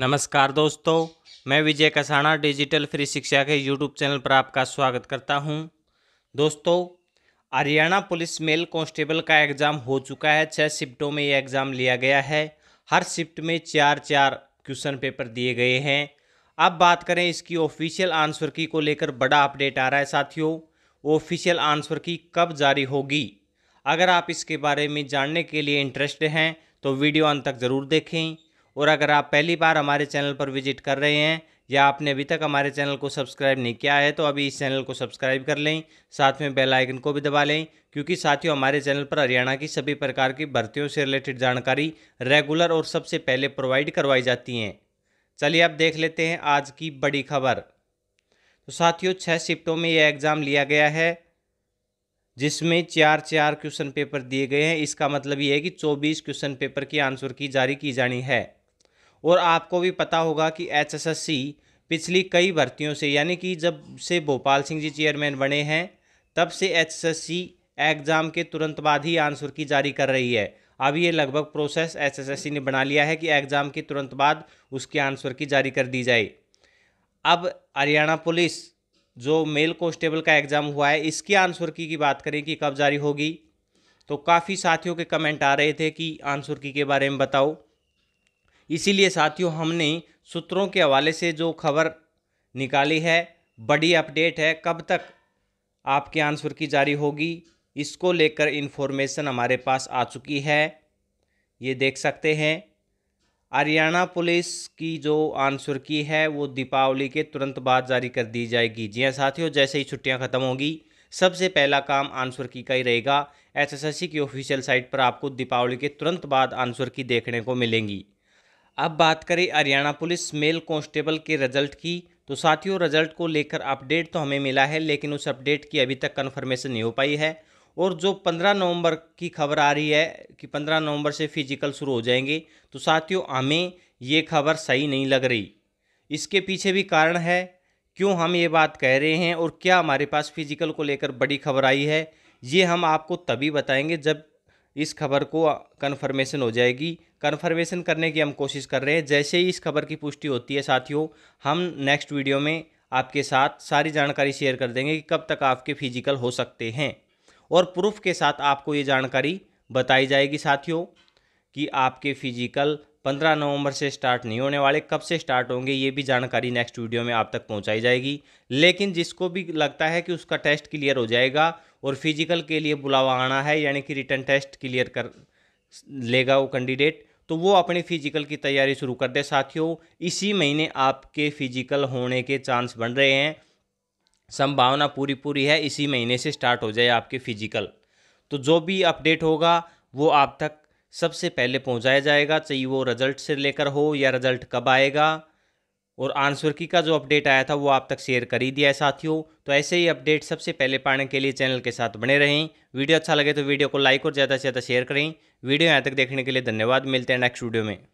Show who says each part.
Speaker 1: नमस्कार दोस्तों मैं विजय कसाणा डिजिटल फ्री शिक्षा के यूट्यूब चैनल पर आपका स्वागत करता हूं दोस्तों हरियाणा पुलिस मेल कांस्टेबल का एग्ज़ाम हो चुका है छः शिफ्टों में ये एग्ज़ाम लिया गया है हर शिफ्ट में चार चार क्वेश्चन पेपर दिए गए हैं अब बात करें इसकी ऑफिशियल आंसर की को लेकर बड़ा अपडेट आ रहा है साथियों ऑफिशियल आंसर की कब जारी होगी अगर आप इसके बारे में जानने के लिए इंटरेस्ट हैं तो वीडियो अंत तक ज़रूर देखें और अगर आप पहली बार हमारे चैनल पर विजिट कर रहे हैं या आपने अभी तक हमारे चैनल को सब्सक्राइब नहीं किया है तो अभी इस चैनल को सब्सक्राइब कर लें साथ में बेल आइकन को भी दबा लें क्योंकि साथियों हमारे चैनल पर हरियाणा की सभी प्रकार की भर्तियों से रिलेटेड जानकारी रेगुलर और सबसे पहले प्रोवाइड करवाई जाती हैं चलिए आप देख लेते हैं आज की बड़ी खबर तो साथियों छः शिफ्टों में यह एग्ज़ाम लिया गया है जिसमें चार चार क्वेश्चन पेपर दिए गए हैं इसका मतलब ये है कि 24 क्वेश्चन पेपर की आंसर की जारी की जानी है और आपको भी पता होगा कि एचएसएससी पिछली कई भर्तियों से यानी कि जब से भोपाल सिंह जी चेयरमैन बने हैं तब से एचएसएससी एग्ज़ाम के तुरंत बाद ही आंसर की जारी कर रही है अब ये लगभग प्रोसेस एचएसएससी ने बना लिया है कि एग्ज़ाम के तुरंत बाद उसके आंसर की जारी कर दी जाए अब हरियाणा पुलिस जो मेल कॉन्स्टेबल का एग्ज़ाम हुआ है इसके आंसर की, की बात करें कि कब जारी होगी तो काफ़ी साथियों के कमेंट आ रहे थे कि आंसर की के बारे में बताओ इसीलिए साथियों हमने सूत्रों के हवाले से जो खबर निकाली है बड़ी अपडेट है कब तक आपके आंसर की जारी होगी इसको लेकर इन्फॉर्मेशन हमारे पास आ चुकी है ये देख सकते हैं हरियाणा पुलिस की जो आंसर की है वो दीपावली के तुरंत बाद जारी कर दी जाएगी जी हाँ साथियों जैसे ही छुट्टियां ख़त्म होंगी सबसे पहला काम आंसर की का ही रहेगा एसएसएससी की ऑफिशियल साइट पर आपको दीपावली के तुरंत बाद आंसर की देखने को मिलेंगी अब बात करें हरियाणा पुलिस मेल कांस्टेबल के रिजल्ट की तो साथियों रिजल्ट को लेकर अपडेट तो हमें मिला है लेकिन उस अपडेट की अभी तक कन्फर्मेशन नहीं हो पाई है और जो 15 नवंबर की खबर आ रही है कि 15 नवंबर से फिजिकल शुरू हो जाएंगे तो साथियों हमें ये खबर सही नहीं लग रही इसके पीछे भी कारण है क्यों हम ये बात कह रहे हैं और क्या हमारे पास फिजिकल को लेकर बड़ी खबर आई है ये हम आपको तभी बताएंगे जब इस खबर को कन्फर्मेशन हो जाएगी कन्फर्मेशन करने की हम कोशिश कर रहे हैं जैसे ही इस खबर की पुष्टि होती है साथियों हम नेक्स्ट वीडियो में आपके साथ सारी जानकारी शेयर कर देंगे कि कब तक आपके फिजिकल हो सकते हैं और प्रूफ के साथ आपको ये जानकारी बताई जाएगी साथियों कि आपके फिजिकल 15 नवंबर से स्टार्ट नहीं होने वाले कब से स्टार्ट होंगे ये भी जानकारी नेक्स्ट वीडियो में आप तक पहुंचाई जाएगी लेकिन जिसको भी लगता है कि उसका टेस्ट क्लियर हो जाएगा और फिजिकल के लिए बुलावा आना है यानी कि रिटर्न टेस्ट क्लियर कर लेगा वो कैंडिडेट तो वो अपने फिजिकल की तैयारी शुरू कर दे साथियों इसी महीने आपके फिजिकल होने के चांस बन रहे हैं संभावना पूरी पूरी है इसी महीने से स्टार्ट हो जाए आपके फिजिकल तो जो भी अपडेट होगा वो आप तक सबसे पहले पहुंचाया जाएगा चाहे वो रिजल्ट से लेकर हो या रिजल्ट कब आएगा और आंसर की का जो अपडेट आया था वो आप तक शेयर कर ही दिया है साथियों तो ऐसे ही अपडेट सबसे पहले पाने के लिए चैनल के साथ बने रहें वीडियो अच्छा लगे तो वीडियो को लाइक और ज़्यादा से ज़्यादा शेयर करें वीडियो यहाँ तक देखने के लिए धन्यवाद मिलते हैं नेक्स्ट वीडियो में